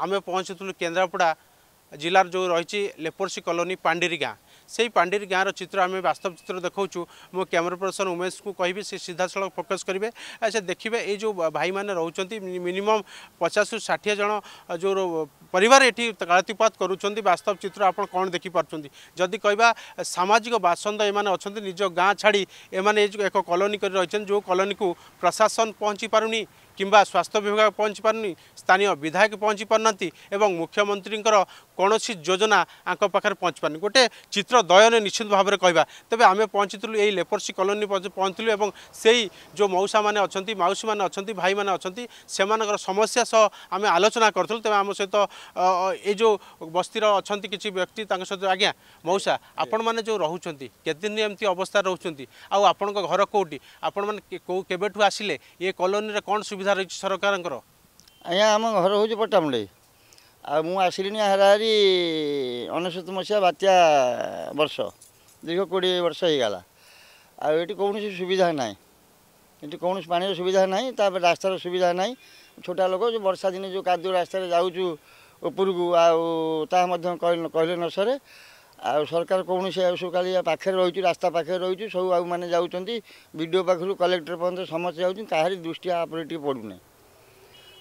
आम पहुँचुलु केन्द्रापड़ा जिलार जो रही लेपरसी कलोनी पांडेरी गाँ से पांडेरी गाँव चित्र आम वास्तव चित्र देखु मो क्यमेरा पर्सन उमेश को कह सीधा साल फोकस करेंगे से देखिए ये जो भाई मैंने रोच मिनिमम पचास रु षाठी जन जो पर कालतीपात करुँच वास्तव चित्र आप कौन देखिपार जदि कह सामाजिक बासंद ये अच्छा निज गाँ छाड़ी एम एक कलोनी कर रही जो कलोनी को प्रशासन पहुँची पार नहीं କିମ୍ବା ସ୍ୱାସ୍ଥ୍ୟ ବିଭାଗ ପହଞ୍ଚିପାରୁନି ସ୍ଥାନୀୟ ବିଧାୟକ ପହଞ୍ଚି ପାରୁନାହାନ୍ତି ଏବଂ ମୁଖ୍ୟମନ୍ତ୍ରୀଙ୍କର कसैस जोजना अख पहु पारि गोटे चित्र नै निश्चित भावर कहाँ तपाईँ आमे पहुँचु यही लेपोर्सी कलोनी पहुँचु मौसा माउसी मैले समस्या समस्यासह आम आलोचना गर्ु तहित जो बस्ती अनि कि व्यक्ति ता मौसा आपे रहे एमी अवस्था रह आपर आसिले ए कलिर कम सुविधा रहेछ सरकारको अब घर हुन्छ पटामुण्डाई ଆଉ ମୁଁ ଆସିଲିଣି ହାରାହାରି ଅନେଶ୍ୱତ ମସିହା ବାତ୍ୟା ବର୍ଷ ଦୀର୍ଘ କୋଡ଼ିଏ ବର୍ଷ ହେଇଗଲା ଆଉ ଏଠି କୌଣସି ସୁବିଧା ନାହିଁ ଏଠି କୌଣସି ପାଣିର ସୁବିଧା ନାହିଁ ତାପରେ ରାସ୍ତାର ସୁବିଧା ନାହିଁ ଛୋଟ ଲୋକ ଯେଉଁ ବର୍ଷା ଦିନେ ଯେଉଁ କାଦୁଅ ରାସ୍ତାରେ ଯାଉଛୁ ଉପରକୁ ଆଉ ତାହା ମଧ୍ୟ କହିଲେ ନ ସରେ ଆଉ ସରକାର କୌଣସି ଆଉ ସବୁ ଖାଲି ପାଖରେ ରହିଛୁ ରାସ୍ତା ପାଖରେ ରହିଛୁ ସବୁ ଆଉ ମାନେ ଯାଉଛନ୍ତି ବିଡ଼ିଓ ପାଖରୁ କଲେକ୍ଟର ପର୍ଯ୍ୟନ୍ତ ସମସ୍ତେ ଯାଉଛନ୍ତି କାହାରି ଦୃଷ୍ଟି ଆ ଉପରେ ଟିକେ ପଡ଼ୁନାହିଁ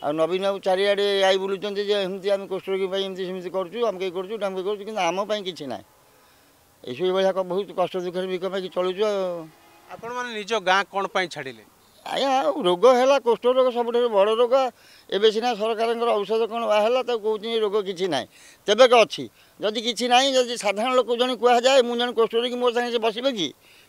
ଆଉ ନବୀନ ବାବୁ ଚାରିଆଡ଼େ ଆଇ ବୁଲୁଛନ୍ତି ଯେ ଏମିତି ଆମେ କୋଷ୍ଠରୋଗୀ ପାଇଁ ଏମିତି ସେମିତି କରୁଛୁ ଆମେ ଏଇ କରୁଛୁ ଆମେ କରୁଛୁ କିନ୍ତୁ ଆମ ପାଇଁ କିଛି ନାହିଁ ଏସବୁ ଏଭଳିଆ ବହୁତ କଷ୍ଟ ଦୁଃଖରେ ବିକ ପାଇଁକି ଚଳୁଛୁ ଆଉ ଆପଣମାନେ ନିଜ ଗାଁ କ'ଣ ପାଇଁ ଛାଡ଼ିଲେ ଆଜ୍ଞା ରୋଗ ହେଲା କୋଷ୍ଠ ରୋଗ ସବୁଠାରୁ ବଡ଼ ରୋଗ ଏବେ ସିନା ସରକାରଙ୍କର ଔଷଧ କ'ଣ ବାହାରିଲା ତାକୁ କହୁଛନ୍ତି ରୋଗ କିଛି ନାହିଁ ତେବେ ଅଛି ଯଦି କିଛି ନାହିଁ ଯଦି ସାଧାରଣ ଲୋକ ଜଣେ କୁହାଯାଏ ମୁଁ ଜଣେ କୋଷ୍ଠରୋଗୀ ରୋଗୀ ମୋ ସାଙ୍ଗେ ସେ ବସିବ କି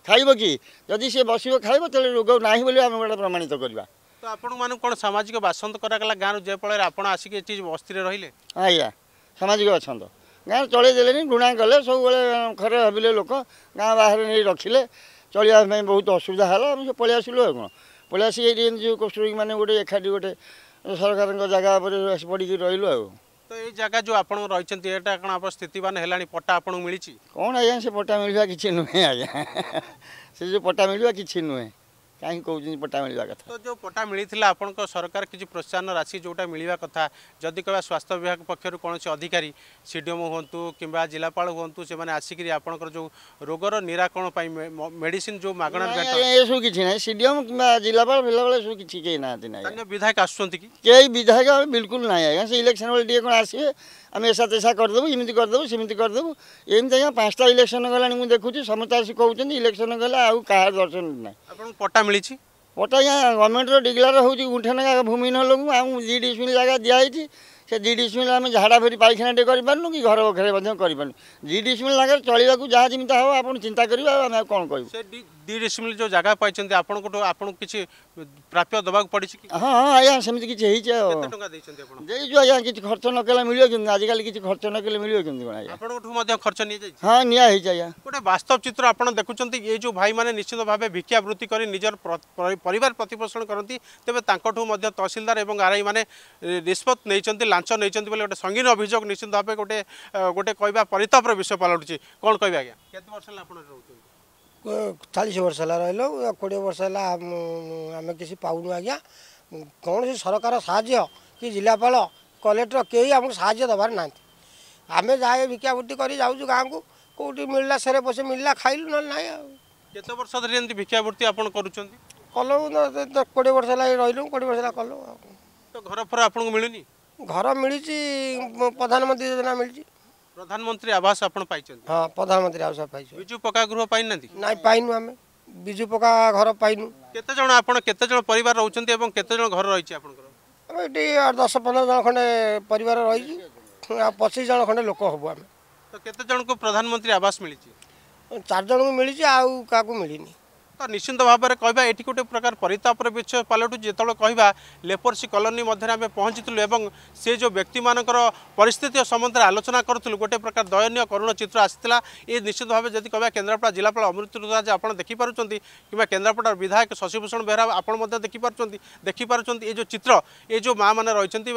ଖାଇବ କି ଯଦି ସେ ବସିବ ଖାଇବ ତାହେଲେ ରୋଗ ନାହିଁ ବୋଲି ଆମେ ଗୋଟେ ପ୍ରମାଣିତ କରିବା ତ ଆପଣମାନଙ୍କୁ କ'ଣ ସାମାଜିକ ବାସନ୍ଦ କରାଗଲା ଗାଁରୁ ଯାହାଫଳରେ ଆପଣ ଆସିକି ଏଠି ବସ୍ତିରେ ରହିଲେ ଆଜ୍ଞା ସାମାଜିକ ବାସନ୍ଦ ଗାଁ ଚଳେଇ ଦେଲେନି ଘୃଣା କଲେ ସବୁବେଳେ ଘରେ ଭାବିଲେ ଲୋକ ଗାଁ ବାହାରେ ନେଇ ରଖିଲେ ଚଳିବା ପାଇଁ ବହୁତ ଅସୁବିଧା ହେଲା ଆମେ ସବୁ ପଳେଇ ଆସିଲୁ ଆଉ କ'ଣ ପଳେଇ ଆସିକି ଏଠି ଏମିତି ଯେଉଁ କଷ୍ଟରୋଗୀମାନେ ଗୋଟେ ଏକାଠି ଗୋଟେ ସରକାରଙ୍କ ଜାଗା ଉପରେ ଆସି ପଡ଼ିକି ରହିଲୁ ଆଉ ତ ଏଇ ଜାଗା ଯେଉଁ ଆପଣ ରହିଛନ୍ତି ଏଇଟା କ'ଣ ଆପଣ ସ୍ଥିତିବାନ ହେଲାଣି ପଟ୍ଟା ଆପଣଙ୍କୁ ମିଳିଛି କ'ଣ ଆଜ୍ଞା ସେ ପଟ୍ଟା ମିଳିବା କିଛି ନୁହେଁ ଆଜ୍ଞା ସେ ଯେଉଁ ପଟ୍ଟା ମିଳିବା କିଛି ନୁହେଁ कहीं कौन पट्टा मिलवा कथा तो जो पट्टा मिलता आपण सरकार किसी प्रोत्साहन राशि जोटा मिलवा कथा जदि कह स्वास्थ्य विभाग पक्षर कौन अधिकारी सी डी एम हूँ कि जिलापाल हूँ से आसिक आपंकर जो रोगर निराकरण मेडिसीन जो मगणा सब किसी ना सी डी एम कि जिलापाल फिलापाल सब किसी कहीं ना विधायक आसुच्च कि विधायक बिल्कुल ना आज से इलेक्शन बेले टे कौन आसवे আমি এসা তেসা କରିଦେବୁ ଏମିତି କରିଦେବୁ ସେମିତି କରିଦେବୁ ଏମିତି ଆଜ୍ଞା ପାଞ୍ଚଟା ଇଲେକ୍ସନ୍ ଗଲାଣି ମୁଁ ଦେଖୁଛି ସମସ୍ତେ ଆସି କହୁଛନ୍ତି ଇଲେକ୍ସନ୍ ଗଲେ ଆଉ କାହା ଦର୍ଶନ ନାହିଁ ଆପଣଙ୍କୁ ପଟ୍ଟା ମିଳିଛି ପଟ୍ଟା ଆଜ୍ଞା ଗଭର୍ଣ୍ଣମେଣ୍ଟର ଡିକ୍ଲାର ହେଉଛି ଗୁଣ୍ଠାନଗା ଭୂମିହୀନ ଲୋକଙ୍କୁ ଆମକୁ ଦୁଇ ଡିସମିଲ୍ ଜାଗା ଦିଆହେଇଛି ସେ ଦୁଇ ଡିସମିଲ୍ ଆମେ ଝାଡ଼ା ଫେରି ପାଇଖାନାଟେ କରିପାରୁନୁ କି ଘର ଘରେ ମଧ୍ୟ କରିପାରୁନୁ ଦୁଇ ଡିସମିଲ୍ ଜାଗାରେ ଚଳିବାକୁ ଯାହା ଯେମିତି ହେବ ଆପଣ ଚିନ୍ତା କରିବେ ଆଉ ଆମେ ଆଉ କ'ଣ କହିବୁ ଦୁଇ ଡିସିମିଲ୍ ଯେଉଁ ଜାଗା ପାଇଛନ୍ତି ଆପଣଙ୍କଠୁ ଆପଣଙ୍କୁ କିଛି ପ୍ରାପ୍ୟ ଦେବାକୁ ପଡ଼ିଛି ହଁ ଆଜ୍ଞା ସେମିତି କିଛି ହେଇଛି ଆଉ କେତେ ଟଙ୍କା ଦେଇଛନ୍ତି ଆପଣ ଦେଇଛୁ ଆଜ୍ଞା କିଛି ଖର୍ଚ୍ଚ ନ କଲେ ମିଳିବ କେମିତି ଆଜିକାଲି କିଛି ଖର୍ଚ୍ଚ ନ କଲେ ମିଳିବ କେମିତି କ'ଣ ଆଜ୍ଞା ଆପଣଙ୍କଠୁ ମଧ୍ୟ ଖର୍ଚ୍ଚ ନିଆଯାଇଛି ହଁ ନିଆ ହେଇଛି ଆଜ୍ଞା ଗୋଟେ ବାସ୍ତବ ଚିତ୍ର ଆପଣ ଦେଖୁଛନ୍ତି ଏଇ ଯେଉଁ ଭାଇମାନେ ନିଶ୍ଚିତ ଭାବେ ଭିକ୍ଷାବୃତ୍ତି କରି ନିଜର ପରିବାର ପ୍ରତିପୋଷଣ କରନ୍ତି ତେବେ ତାଙ୍କଠୁ ମଧ୍ୟ ତହସିଲଦାର ଏବଂ ଆର୍ଆଇମାନେ ନିଷ୍ପତ୍ତି ନେଇଛନ୍ତି ଲାଞ୍ଚ ନେଇଛନ୍ତି ବୋଲି ଗୋଟେ ସଙ୍ଗୀନ ଅଭିଯୋଗ ନିଶ୍ଚିତ ଭାବେ ଗୋଟେ ଗୋଟେ କହିବା ପରିତାପର ବିଷୟ ପାଲଟୁଛି କ'ଣ କହିବେ ଆଜ୍ଞା କେତେ ବର୍ଷ ହେଲା ଆପଣ ରହୁଛନ୍ତି चालिस वर्ष होला रहिल कि वर्ष होला अब कि पाउनु आज्ञा कसै सरकार साहज्य कि जिल्लापाल कलेक्टर केही आमे जा भिक्षा बत्तिको मिलला गाँउको कोला मिलला खाइल खाइलु नै आउँछ वर्ष धेरै भिक्षा बत्ति किसिम किसिम घर फरक घर मिलि प्रधानमन्त्री योजना मिलिसिच প্রধানমন্ত্রী আবাস আপনার পাইছেন হ্যাঁ প্রধানমন্ত্রী আবাস পাইছেন বিজু পকা গৃহ পাইনা নাই পাইনু আমি বিজু পকা ঘর পাইনু কেতে জন আপনার কেতে জন পরিবার রহুচন্তি এবং কেতে জন ঘর রয়েছে আপনার আমি এটি দশ পনেরো জন খন্ডে পরিবার রয়েছে আর পঁচিশ জন খন্ডে লোক হবু আমি তো কেতে জনকু প্রধানমন্ত্রী আবাস মিলিছি চার জনকু মিলিছি আউ কাকু মিলিনি ତ ନିଶ୍ଚିନ୍ତ ଭାବରେ କହିବା ଏଠି ଗୋଟେ ପ୍ରକାର ପରିତାପର ବିଷୟ ପାଲଟୁଛି ଯେତେବେଳେ କହିବା ଲେପରସି କଲୋନୀ ମଧ୍ୟରେ ଆମେ ପହଞ୍ଚିଥିଲୁ ଏବଂ ସେ ଯେଉଁ ବ୍ୟକ୍ତିମାନଙ୍କର ପରିସ୍ଥିତି ସମ୍ବନ୍ଧରେ ଆଲୋଚନା କରୁଥିଲୁ ଗୋଟେ ପ୍ରକାର ଦୟନୀୟ କରୁଣ ଚିତ୍ର ଆସିଥିଲା ଏ ନିଶ୍ଚିତ ଭାବେ ଯଦି କହିବା କେନ୍ଦ୍ରାପଡ଼ା ଜିଲ୍ଲାପାଳ ଅମୃତରାଜ ଆପଣ ଦେଖିପାରୁଛନ୍ତି କିମ୍ବା କେନ୍ଦ୍ରାପଡ଼ାର ବିଧାୟକ ଶଶିଭୂଷଣ ବେହେରା ଆପଣ ମଧ୍ୟ ଦେଖିପାରୁଛନ୍ତି ଦେଖିପାରୁଛନ୍ତି ଏ ଯେଉଁ ଚିତ୍ର ଏ ଯେଉଁ ମାଆମାନେ ରହିଛନ୍ତି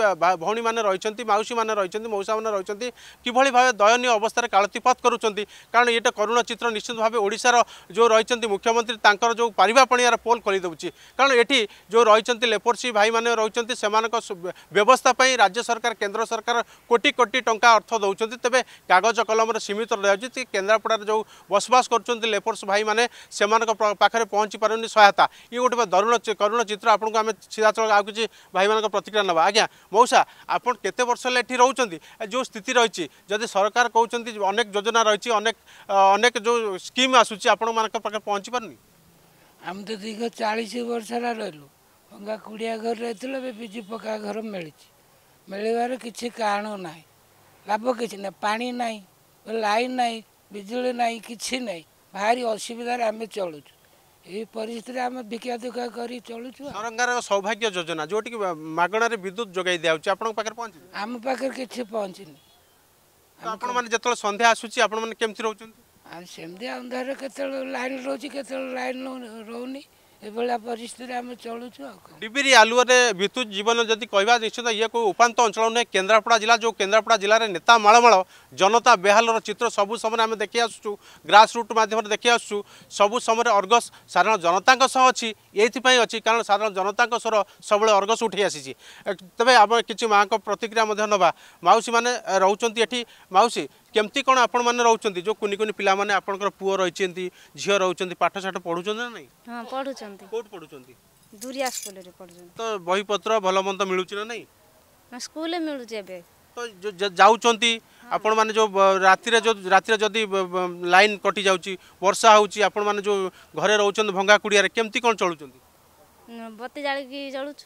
ଭଉଣୀମାନେ ରହିଛନ୍ତି ମାଉସୀମାନେ ରହିଛନ୍ତି ମଉସାମାନେ ରହିଛନ୍ତି କିଭଳି ଭାବେ ଦୟନୀୟ ଅବସ୍ଥାରେ କାଳତିପାତ କରୁଛନ୍ତି କାରଣ ଏଇଟା କରୁଣ ଚିତ୍ର ନିଶ୍ଚିତ ଭାବେ ଓଡ଼ିଶାର ଯେଉଁ ରହିଛନ୍ତି ମୁଖ୍ୟମନ୍ତ୍ରୀ ତାଙ୍କ ତାଙ୍କର ଯେଉଁ ପାରିବାପଣିଆର ପୋଲ୍ ଖୋଲିଦେଉଛି କାରଣ ଏଠି ଯେଉଁ ରହିଛନ୍ତି ଲେବରସି ଭାଇମାନେ ରହିଛନ୍ତି ସେମାନଙ୍କ ବ୍ୟବସ୍ଥା ପାଇଁ ରାଜ୍ୟ ସରକାର କେନ୍ଦ୍ର ସରକାର କୋଟି କୋଟି ଟଙ୍କା ଅର୍ଥ ଦେଉଛନ୍ତି ତେବେ କାଗଜ କଲମରେ ସୀମିତ ରହିଯାଉଛି କେନ୍ଦ୍ରାପଡ଼ାରେ ଯେଉଁ ବସବାସ କରୁଛନ୍ତି ଲେବରସ ଭାଇମାନେ ସେମାନଙ୍କ ପାଖରେ ପହଞ୍ଚି ପାରୁନି ସହାୟତା ଇଏ ଗୋଟେ ଦରୁଣ କରୁଣ ଚିତ୍ର ଆପଣଙ୍କୁ ଆମେ ସିଧାସଳଖ ଆଉ କିଛି ଭାଇମାନଙ୍କ ପ୍ରତିକ୍ରିୟା ନେବା ଆଜ୍ଞା ମଉସା ଆପଣ କେତେ ବର୍ଷ ହେଲେ ଏଠି ରହୁଛନ୍ତି ଯେଉଁ ସ୍ଥିତି ରହିଛି ଯଦି ସରକାର କହୁଛନ୍ତି ଅନେକ ଯୋଜନା ରହିଛି ଅନେକ ଅନେକ ଯେଉଁ ସ୍କିମ୍ ଆସୁଛି ଆପଣମାନଙ୍କ ପାଖରେ ପହଞ୍ଚି ପାରୁନି ଆମେ ତ ଦୀର୍ଘ ଚାଳିଶ ବର୍ଷ ହେଲା ରହିଲୁ ଭଙ୍ଗା କୁଡ଼ିଆ ଘର ରହିଥିଲୁ ଏବେ ବିଜୁ ପକ୍କା ଘର ମିଳିଛି ମିଳିବାର କିଛି କାରଣ ନାହିଁ ଲାଭ କିଛି ନାହିଁ ପାଣି ନାହିଁ ଲାଇନ୍ ନାହିଁ ବିଜୁଳି ନାହିଁ କିଛି ନାହିଁ ଭାରି ଅସୁବିଧାରେ ଆମେ ଚଳୁଛୁ ଏହି ପରିସ୍ଥିତିରେ ଆମେ ବିକା ଦୁଃଖା କରି ଚଳୁଛୁ ସରକାରଙ୍କ ସୌଭାଗ୍ୟ ଯୋଜନା ଯେଉଁଠିକି ମାଗଣାରେ ବିଦ୍ୟୁତ ଯୋଗାଇ ଦିଆହେଉଛି ଆପଣଙ୍କ ପାଖରେ ପହଞ୍ଚିନି ଆମ ପାଖରେ କିଛି ପହଞ୍ଚିନି ଆପଣମାନେ ଯେତେବେଳେ ସନ୍ଧ୍ୟା ଆସୁଛି ଆପଣମାନେ କେମିତି ରହୁଛନ୍ତି ଆଉ ସେମିତି ଅନ୍ଧାର କେତେବେଳେ ଲାଇନ୍ ରହୁଛି କେତେବେଳେ ଲାଇନ୍ ରହୁନି ଏଭଳିଆ ପରିସ୍ଥିତିରେ ଆମେ ଚଳୁଛୁ ଆଉ ଡିବିରି ଆଲୁଅରେ ବିଦ୍ୟୁତ ଜୀବନ ଯଦି କହିବା ନିଶ୍ଚିତ ଇଏ କେଉଁ ଉପାନ୍ତ ଅଞ୍ଚଳ ନୁହେଁ କେନ୍ଦ୍ରାପଡ଼ା ଜିଲ୍ଲା ଯେଉଁ କେନ୍ଦ୍ରାପଡ଼ା ଜିଲ୍ଲାରେ ନେତା ମାଳମାଳ ଜନତା ବେହାଲର ଚିତ୍ର ସବୁ ସମୟରେ ଆମେ ଦେଖି ଆସୁଛୁ ଗ୍ରାସ୍ ରୁଟ୍ ମାଧ୍ୟମରେ ଦେଖି ଆସୁଛୁ ସବୁ ସମୟରେ ଅର୍ଗସ ସାଧାରଣ ଜନତାଙ୍କ ସହ ଅଛି ଏଇଥିପାଇଁ ଅଛି କାରଣ ସାଧାରଣ ଜନତାଙ୍କ ସ୍ୱର ସବୁବେଳେ ଅର୍ଗସ ଉଠି ଆସିଛି ତେବେ ଆମେ କିଛି ମାଆଙ୍କ ପ୍ରତିକ୍ରିୟା ମଧ୍ୟ ନେବା ମାଉସୀମାନେ ରହୁଛନ୍ତି ଏଠି ମାଉସୀ কেমতি কোণ আপনার রোচান যে কুনি কুনি পিলা মানে আপনার পুয় রয়েছেন ঝিও রয়েছেন পাঠশাঠ পড়ুছেন না নাই হ্যাঁ পড়ুছেন কোট পড়ুছেন দুরিয়া স্কুলে রে পড়ুছেন তো বইপত্র ভালো মন্দ মিলুছে না নাই না স্কুলে মিলুছে এবে তো যাচ্ছেন আপন মানে যে রাতিরে রাতিরে যদি লাইন কটি যাচ্ছি বর্ষা হচ্ছে আপন মানে যে ঘরে রোচান ভঙ্গা কুড়িয়ারে কেমতি কোণ চলুছেন বতি জাড়ি চলুছু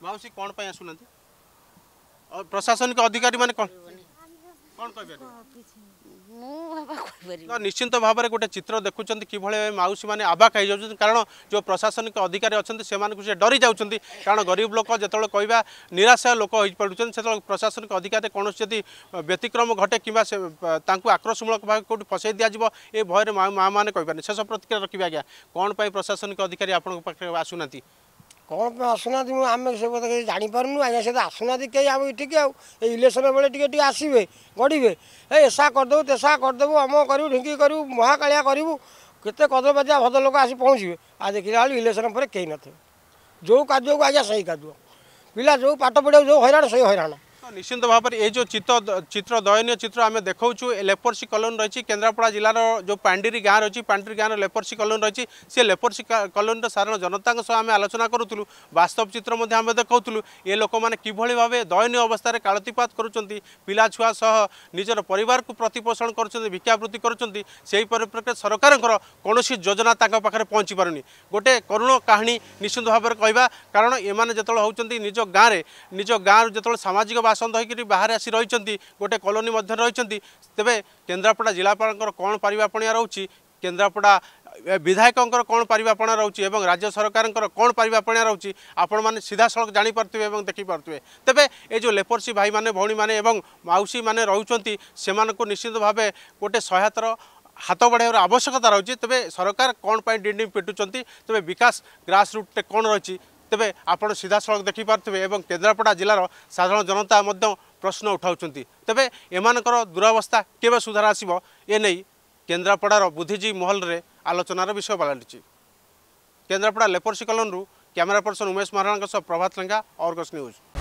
प्रशासन ନିଶ୍ଚିନ୍ତ ଭାବରେ ଗୋଟେ ଚିତ୍ର ଦେଖୁଛନ୍ତି କିଭଳି ମାଉସୀ ମାନେ ଆବାକ ହେଇଯାଉଛନ୍ତି କାରଣ ଯେଉଁ ପ୍ରଶାସନିକ ଅଧିକାରୀ ଅଛନ୍ତି ସେମାନଙ୍କୁ ସେ ଡରି ଯାଉଛନ୍ତି କାରଣ ଗରିବ ଲୋକ ଯେତେବେଳେ କହିବା ନିରାଶ ଲୋକ ହେଇପାରୁଛନ୍ତି ସେତେବେଳେ ପ୍ରଶାସନିକ ଅଧିକାରୀ କୌଣସି ଯଦି ବ୍ୟତିକ୍ରମ ଘଟେ କିମ୍ବା ସେ ତାଙ୍କୁ ଆକ୍ରୋଶମୂଳକ ଭାବେ କେଉଁଠି ଫସାଇ ଦିଆଯିବ ଏ ଭୟରେ ମା ମାନେ କହିପାରିବେ ଶେଷ ପ୍ରତିକ୍ରିୟା ରଖିବେ ଆଜ୍ଞା କ'ଣ ପାଇଁ ପ୍ରଶାସନିକ ଅଧିକାରୀ ଆପଣଙ୍କ ପାଖରେ ଆସୁନାହାନ୍ତି କ'ଣ ପାଇଁ ଆସୁନାହାନ୍ତି ମୁଁ ଆମେ ସେ କଥା କିଛି ଜାଣିପାରୁନୁ ଆଜ୍ଞା ସେ ତ ଆସୁନାହାନ୍ତି କେହି ଆମ ଏଠିକି ଆଉ ଏ ଇଲେକ୍ସନ୍ ବେଳେ ଟିକେ ଟିକେ ଆସିବେ ଗଢ଼ିବେ ଏ ଏସା କରିଦେବୁ ତେସା କରିଦେବୁ ଅମ କରିବୁ ଢିଙ୍କି କରିବୁ ମହାକାଳିଆ କରିବୁ କେତେ କଦବାଜିଆ ଭଦ୍ର ଲୋକ ଆସି ପହଞ୍ଚିବେ ଆଉ ଦେଖିଲା ବେଳକୁ ଇଲେକ୍ସନ୍ ପରେ କେହି ନଥିବେ ଯେଉଁ କାଦୁଅକୁ ଆଜ୍ଞା ସେହି କାଦୁଅ ପିଲା ଯେଉଁ ପାଠ ପଢ଼ିବାକୁ ଯେଉଁ ହଇରାଣ ସେହି ହଇରାଣ নিশ্চিত ভাবে এই যে চিত্র চিত্র দয়নীয় চিত্র আমি দেখাচ্ছু লেপরসি কলোনি রয়েছে কেন্দ্রাপড়া জেলার যে পাণ্ডিরি গাঁ রয়েছে পাণ্ডিরি গাঁর লেপরসি কলোনি রয়েছে সে লেপরসি কলোনির সাধারণ জনতাঙ্ সহ আমি আলোচনা করুলু বাস্তব চিত্র মধ্যে আমি দেখাউলু এ লোক মানে কিভাবে ভাবে দয়নীয় অবস্থায় কালতিপাত করছেন পিলা ছুয়া সহ নিজের পরিবারকে প্রতিপোষণ করছেন ভিক্ষাবৃত্তি করছেন সেই পরিপ্রেক্ষিতে সরকারের কৌশি যোজনা তাঁর পাখে পৌঁছি পারুনি গোটে করুণ কাহিনী নিশ্চিত ভাবে কহা কারণ এমানে যেত হচ্ছেন নিজ গাঁরে নিজ গাঁর যেত সামাজিক বা আসন্দ হয়েকি বাহারে আসি রয়েছেন গোটে কলোনি মধ্যে রয়েছেন তেবে কেন্দ্রাপড়া জেলাপালঙ্কর কোণ পারিবাপণিয়া রয়েছে কেন্দ্রাপড়া বিধায়কঙ্কর কোণ পারিবাপণা রয়েছে এবং রাজ্য সরকারঙ্কর কোণ পারিবাপণা রয়েছে আপনার সিধাসলখ জাঁপারে এবং দেখিপারে তেবে এই যে লেপরসি ভাই মানে ভৌণী মানে এবং মাউসী মানে রয়েছেন সে নিশ্চিত ভাবে গোটে সহায়তার হাত বঢ়াইবার আবশ্যকতা রয়েছে তবে সরকার কোণ পাই ডিম পিটুচার তবে বিকাশ গ্রাসরুটে কোণ রয়েছে ତେବେ ଆପଣ ସିଧାସଳଖ ଦେଖିପାରୁଥିବେ ଏବଂ କେନ୍ଦ୍ରାପଡ଼ା ଜିଲ୍ଲାର ସାଧାରଣ ଜନତା ମଧ୍ୟ ପ୍ରଶ୍ନ ଉଠାଉଛନ୍ତି ତେବେ ଏମାନଙ୍କର ଦୂରାବସ୍ଥା କେବେ ସୁଧାର ଆସିବ ଏ ନେଇ କେନ୍ଦ୍ରାପଡ଼ାର ବୁଦ୍ଧିଜୀବୀ ମହଲରେ ଆଲୋଚନାର ବିଷୟ ପାଲଟିଛି କେନ୍ଦ୍ରାପଡ଼ା ଲେପର୍ସି କଲୋନରୁ କ୍ୟାମେରା ପର୍ସନ୍ ଉମେଶ ମହାରଣାଙ୍କ ସହ ପ୍ରଭାତ ଲେଙ୍କା ଅର୍ଗସ୍ ନ୍ୟୁଜ୍